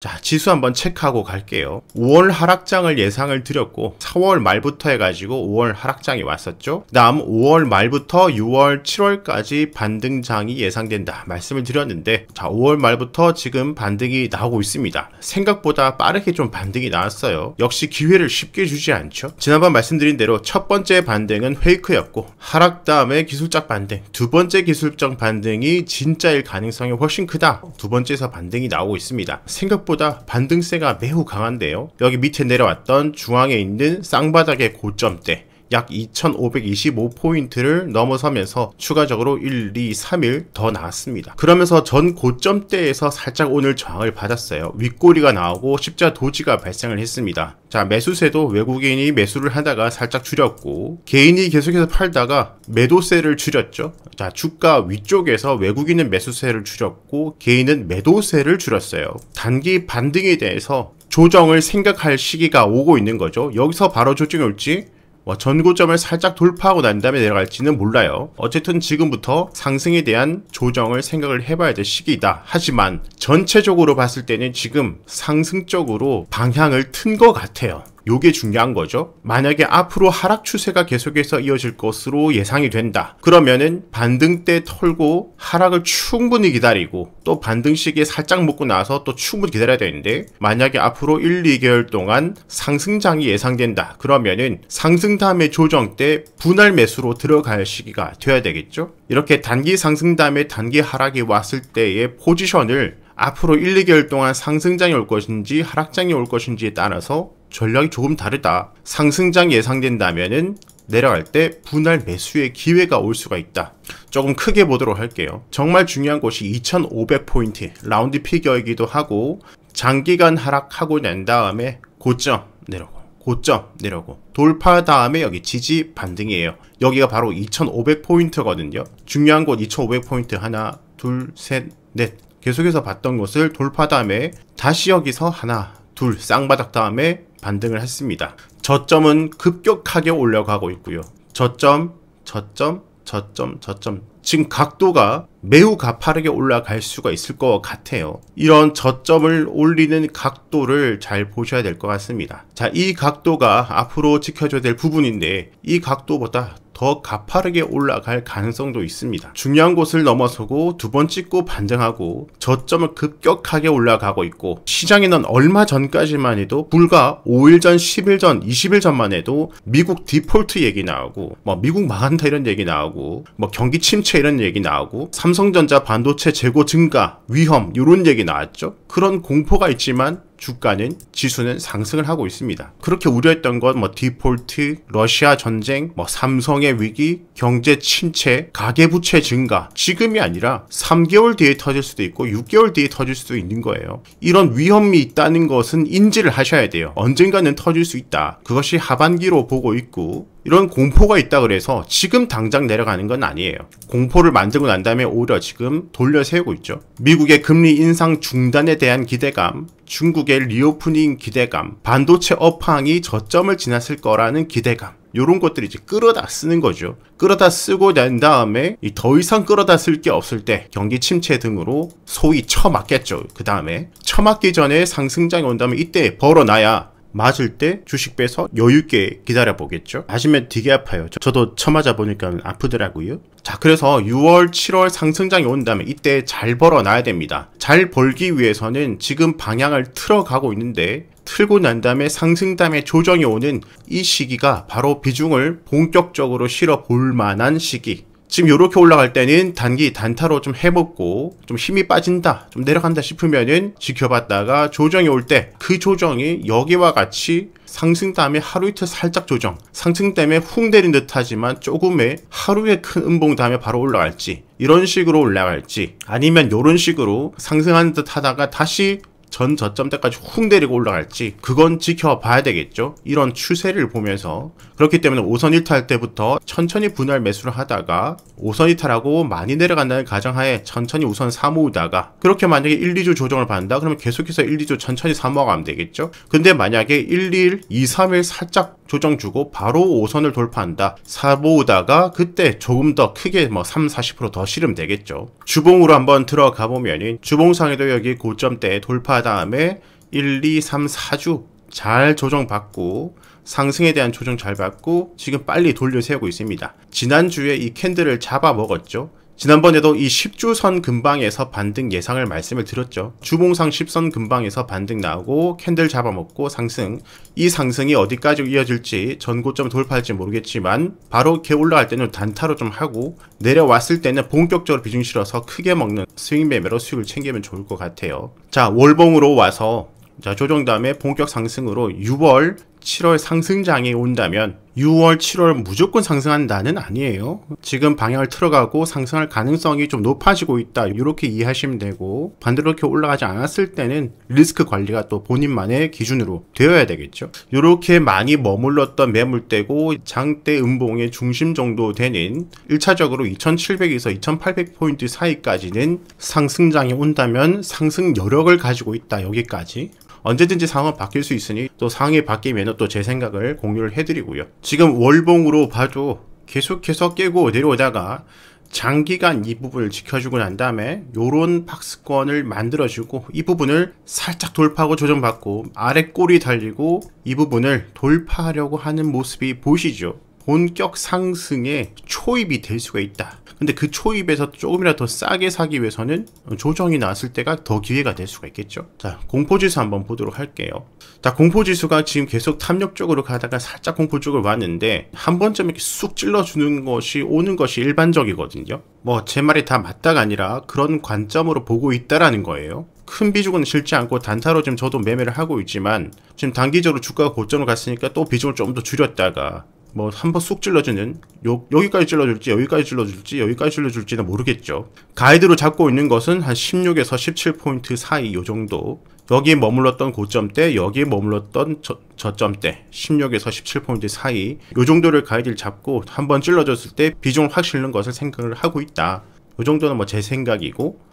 자 지수 한번 체크하고 갈게요 5월 하락장을 예상을 드렸고 4월 말부터 해가지고 5월 하락장이 왔었죠 그 다음 5월 말부터 6월 7월까지 반등장이 예상된다 말씀을 드렸는데 자 5월 말부터 지금 반등이 나오고 있습니다 생각보다 빠르게 좀 반등이 나왔어요 역시 기회를 쉽게 주지 않죠 지난번 말씀드린 대로 첫 번째 반등은 페이크였고 하락 다음에 기술적 반등 두 번째 기술적 반등이 진짜일 가능성이 훨씬 크다 두 번째에서 반등이 나오고 있습니다 생각 생각보다 반등세가 매우 강한데요. 여기 밑에 내려왔던 중앙에 있는 쌍바닥의 고점대 약 2525포인트를 넘어서면서 추가적으로 1, 2, 3일 더 나왔습니다. 그러면서 전 고점대에서 살짝 오늘 저항을 받았어요. 윗꼬리가 나오고 십자 도지가 발생을 했습니다. 자 매수세도 외국인이 매수를 하다가 살짝 줄였고 개인이 계속해서 팔다가 매도세를 줄였죠. 자 주가 위쪽에서 외국인은 매수세를 줄였고 개인은 매도세를 줄였어요. 단기 반등에 대해서 조정을 생각할 시기가 오고 있는 거죠. 여기서 바로 조정이 올지 뭐 전고점을 살짝 돌파하고 난 다음에 내려갈지는 몰라요. 어쨌든 지금부터 상승에 대한 조정을 생각을 해봐야 될 시기이다. 하지만 전체적으로 봤을 때는 지금 상승적으로 방향을 튼 것 같아요. 요게 중요한 거죠. 만약에 앞으로 하락 추세가 계속해서 이어질 것으로 예상이 된다. 그러면은 반등 때 털고 하락을 충분히 기다리고 또 반등 시기에 살짝 먹고 나서 또 충분히 기다려야 되는데 만약에 앞으로 1, 2개월 동안 상승장이 예상된다. 그러면은 상승 다음에 조정 때 분할 매수로 들어갈 시기가 돼야 되겠죠. 이렇게 단기 상승 다음에 단기 하락이 왔을 때의 포지션을 앞으로 1, 2개월 동안 상승장이 올 것인지 하락장이 올 것인지에 따라서 전략이 조금 다르다. 상승장 예상된다면은 내려갈 때 분할 매수의 기회가 올 수가 있다. 조금 크게 보도록 할게요. 정말 중요한 곳이 2500포인트 라운드 피겨이기도 하고 장기간 하락하고 난 다음에 고점 내려고 고점 내려고 돌파 다음에 여기 지지 반등이에요. 여기가 바로 2500포인트거든요. 중요한 곳 2500포인트 하나 둘 셋 넷 계속해서 봤던 것을 돌파 다음에 다시 여기서 하나 둘 쌍바닥 다음에 반등을 했습니다. 저점은 급격하게 올라가고 있고요. 저점, 저점, 저점, 저점 지금 각도가 매우 가파르게 올라갈 수가 있을 것 같아요 이런 저점을 올리는 각도를 잘 보셔야 될 것 같습니다 자이 각도가 앞으로 지켜줘야 될 부분인데 이 각도보다 더 가파르게 올라갈 가능성도 있습니다. 중요한 곳을 넘어서고 두 번 찍고 반등하고 저점을 급격하게 올라가고 있고 시장에는 얼마 전까지만 해도 불과 5일 전, 10일 전, 20일 전만 해도 미국 디폴트 얘기 나오고 뭐 미국 망한다 이런 얘기 나오고 뭐 경기 침체 이런 얘기 나오고 삼성전자 반도체 재고 증가 위험 이런 얘기 나왔죠. 그런 공포가 있지만 주가는 지수는 상승을 하고 있습니다. 그렇게 우려했던 건뭐 디폴트, 러시아 전쟁, 뭐 삼성의 위기, 경제 침체, 가계부채 증가 지금이 아니라 3개월 뒤에 터질 수도 있고 6개월 뒤에 터질 수도 있는 거예요. 이런 위험이 있다는 것은 인지를 하셔야 돼요. 언젠가는 터질 수 있다. 그것이 하반기로 보고 있고 이런 공포가 있다 그래서 지금 당장 내려가는 건 아니에요. 공포를 만들고 난 다음에 오히려 지금 돌려 세우고 있죠. 미국의 금리 인상 중단에 대한 기대감, 중국의 리오프닝 기대감, 반도체 업황이 저점을 지났을 거라는 기대감 요런 것들이 이제 끌어다 쓰는 거죠. 끌어다 쓰고 난 다음에 더 이상 끌어다 쓸 게 없을 때 경기 침체 등으로 소위 처맞겠죠. 그 다음에 처맞기 전에 상승장이 온다면 이때 벌어놔야 맞을 때 주식 빼서 여유있게 기다려 보겠죠 맞으면 되게 아파요 저, 저도 쳐맞아 보니까 아프더라고요 자 그래서 6월 7월 상승장이 온다면 이때 잘 벌어놔야 됩니다 잘 벌기 위해서는 지금 방향을 틀어가고 있는데 틀고 난 다음에 상승 다에 조정이 오는 이 시기가 바로 비중을 본격적으로 실어 볼 만한 시기 지금 이렇게 올라갈 때는 단기 단타로 좀 해먹고 좀 힘이 빠진다 좀 내려간다 싶으면은 지켜봤다가 조정이 올 때 그 조정이 여기와 같이 상승 다음에 하루 이틀 살짝 조정 상승 때문에 훅 내린 듯 하지만 조금의 하루의 큰 음봉 다음에 바로 올라갈지 이런 식으로 올라갈지 아니면 이런 식으로 상승한듯 하다가 다시 전 저점대까지 훅 내리고 올라갈지 그건 지켜봐야 되겠죠 이런 추세를 보면서 그렇기 때문에 5선 일탈 때부터 천천히 분할 매수를 하다가 5선 일탈하고 많이 내려간다는 가정하에 천천히 우선 사모으다가 그렇게 만약에 1, 2주 조정을 받는다 그러면 계속해서 1, 2주 천천히 사모아가면 되겠죠 근데 만약에 1, 2일, 2, 3일 살짝 조정 주고 바로 5선을 돌파한다 사모으다가 그때 조금 더 크게 뭐 3, 40%더 실으면 되겠죠 주봉으로 한번 들어가 보면 주봉상에도 여기 고점대 돌파 그 다음에 1, 2, 3, 4주 잘 조정받고 상승에 대한 조정 잘 받고 지금 빨리 돌려 세우고 있습니다. 지난주에 이 캔들을 잡아 먹었죠. 지난번에도 이 10주선 근방에서 반등 예상을 말씀을 드렸죠. 주봉상 10선 근방에서 반등 나오고 캔들 잡아먹고 상승. 이 상승이 어디까지 이어질지 전고점 돌파할지 모르겠지만 바로 이렇게 올라갈 때는 단타로 좀 하고 내려왔을 때는 본격적으로 비중 실어서 크게 먹는 스윙 매매로 수익을 챙기면 좋을 것 같아요. 자 월봉으로 와서 자 조정 다음에 본격 상승으로 6월 7월 상승장에 온다면 6월, 7월 무조건 상승한다는 아니에요. 지금 방향을 틀어가고 상승할 가능성이 좀 높아지고 있다. 이렇게 이해하시면 되고 반대로 이렇게 올라가지 않았을 때는 리스크 관리가 또 본인만의 기준으로 되어야 되겠죠. 이렇게 많이 머물렀던 매물대고 장대 음봉의 중심 정도 되는 1차적으로 2700에서 2800포인트 사이까지는 상승장에 온다면 상승 여력을 가지고 있다. 여기까지. 언제든지 상황은 바뀔 수 있으니 또 상황이 바뀌면 또 제 생각을 공유를 해드리고요. 지금 월봉으로 봐도 계속해서 깨고 내려오다가 장기간 이 부분을 지켜주고 난 다음에 요런 박스권을 만들어주고 이 부분을 살짝 돌파하고 조정받고 아래 꼬리 달리고 이 부분을 돌파하려고 하는 모습이 보이시죠? 본격 상승에 초입이 될 수가 있다. 근데 그 초입에서 조금이라도 싸게 사기 위해서는 조정이 나왔을 때가 더 기회가 될 수가 있겠죠 자 공포지수 한번 보도록 할게요 자 공포지수가 지금 계속 탐욕적으로 가다가 살짝 공포 쪽을 왔는데 한 번쯤 이렇게 쑥 찔러주는 것이 오는 것이 일반적이거든요 뭐 제 말이 다 맞다가 아니라 그런 관점으로 보고 있다라는 거예요 큰 비중은 실지 않고 단타로 지금 저도 매매를 하고 있지만 지금 단기적으로 주가가 고점을 갔으니까 또 비중을 좀 더 줄였다가 뭐 한 번 쑥 찔러주는 요, 여기까지 찔러줄지 여기까지 찔러줄지 여기까지 찔러줄지는 모르겠죠 가이드로 잡고 있는 것은 한 16에서 17포인트 사이 요 정도 여기에 머물렀던 고점대 여기에 머물렀던 저, 저점대 16에서 17포인트 사이 요 정도를 가이드를 잡고 한 번 찔러줬을 때 비중을 확 실는 것을 생각을 하고 있다 요 정도는 뭐 제 생각이고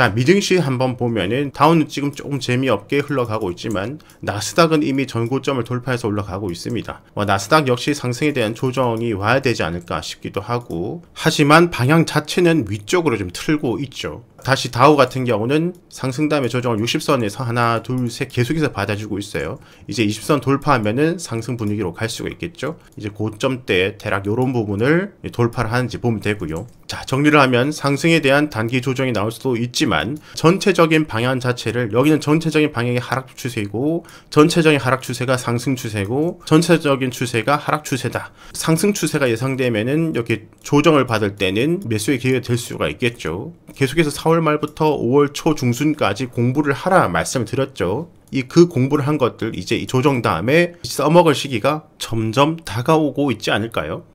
자 미증시 한번 보면은 다운은 지금 조금 재미없게 흘러가고 있지만 나스닥은 이미 전고점을 돌파해서 올라가고 있습니다. 뭐 나스닥 역시 상승에 대한 조정이 와야 되지 않을까 싶기도 하고 하지만 방향 자체는 위쪽으로 좀 틀고 있죠. 다시 다우 같은 경우는 상승 다음에 조정을 60선에서 하나 둘 셋 계속해서 받아주고 있어요 이제 20선 돌파하면은 상승 분위기로 갈 수가 있겠죠 이제 고점때 대략 요런 부분을 돌파를 하는지 보면 되고요 자 정리를 하면 상승에 대한 단기 조정이 나올 수도 있지만 전체적인 방향 자체를 여기는 전체적인 방향이 하락 추세이고 전체적인 하락 추세가 상승 추세고 전체적인 추세가 하락 추세다 상승 추세가 예상되면은 이렇게 조정을 받을 때는 매수의 기회가 될 수가 있겠죠 계속해서 4월 말부터 5월 초 중순까지 공부를 하라 말씀을 드렸죠. 이 그 공부를 한 것들 이제 이 조정 다음에 써먹을 시기가 점점 다가오고 있지 않을까요?